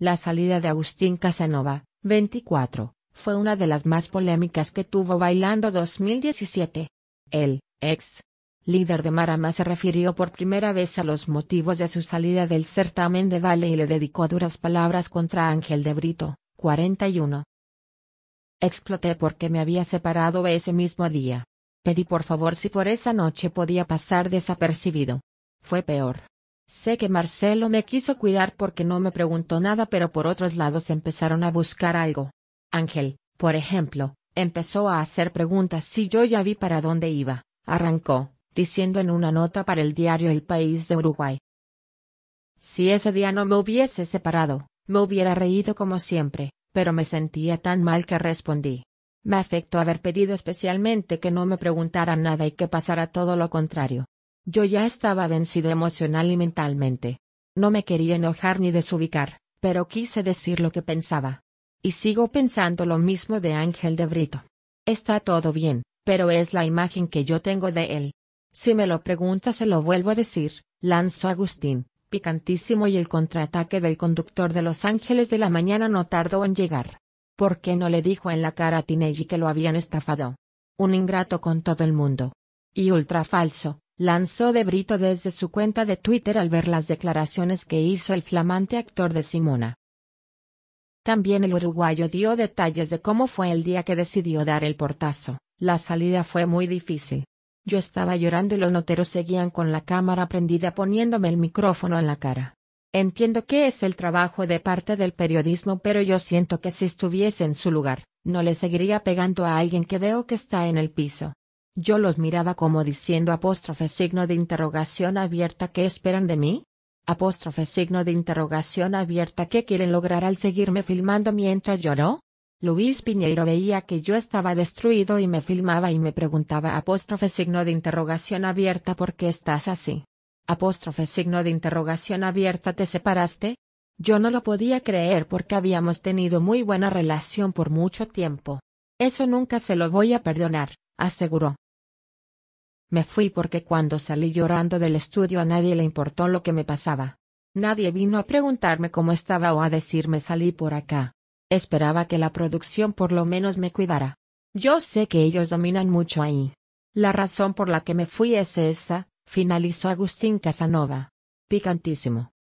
La salida de Agustín Casanova, 24, fue una de las más polémicas que tuvo Bailando 2017. El ex líder de Marama se refirió por primera vez a los motivos de su salida del certamen de baile y le dedicó duras palabras contra Ángel de Brito, 41. Exploté porque me había separado ese mismo día. Pedí por favor si por esa noche podía pasar desapercibido. Fue peor. Sé que Marcelo me quiso cuidar porque no me preguntó nada pero por otros lados empezaron a buscar algo. Ángel, por ejemplo, empezó a hacer preguntas si yo ya vi para dónde iba, arrancó, diciendo en una nota para el diario El País de Uruguay. Si ese día no me hubiese separado, me hubiera reído como siempre, pero me sentía tan mal que respondí. Me afectó haber pedido especialmente que no me preguntara nada y que pasara todo lo contrario. Yo ya estaba vencido emocional y mentalmente. No me quería enojar ni desubicar, pero quise decir lo que pensaba. Y sigo pensando lo mismo de Ángel de Brito. Está todo bien, pero es la imagen que yo tengo de él. Si me lo pregunta se lo vuelvo a decir, lanzó Agustín, picantísimo y el contraataque del conductor de Los Ángeles de la mañana no tardó en llegar. ¿Por qué no le dijo en la cara a Tinelli que lo habían estafado? Un ingrato con todo el mundo. Y ultra falso, lanzó de Brito desde su cuenta de Twitter al ver las declaraciones que hizo el flamante actor de Simona. También el uruguayo dio detalles de cómo fue el día que decidió dar el portazo. La salida fue muy difícil. Yo estaba llorando y los noteros seguían con la cámara prendida poniéndome el micrófono en la cara. Entiendo que es el trabajo de parte del periodismo, pero yo siento que si estuviese en su lugar, no le seguiría pegando a alguien que veo que está en el piso. Yo los miraba como diciendo apóstrofe signo de interrogación abierta ¿qué esperan de mí? Apóstrofe signo de interrogación abierta ¿qué quieren lograr al seguirme filmando mientras lloró? Luis Piñeiro veía que yo estaba destruido y me filmaba y me preguntaba apóstrofe signo de interrogación abierta ¿por qué estás así? Apóstrofe signo de interrogación abierta ¿te separaste? Yo no lo podía creer porque habíamos tenido muy buena relación por mucho tiempo. Eso nunca se lo voy a perdonar, aseguró. Me fui porque cuando salí llorando del estudio a nadie le importó lo que me pasaba. Nadie vino a preguntarme cómo estaba o a decirme salí por acá. Esperaba que la producción por lo menos me cuidara. Yo sé que ellos dominan mucho ahí. La razón por la que me fui es esa, finalizó Agustín Casanova. Picantísimo.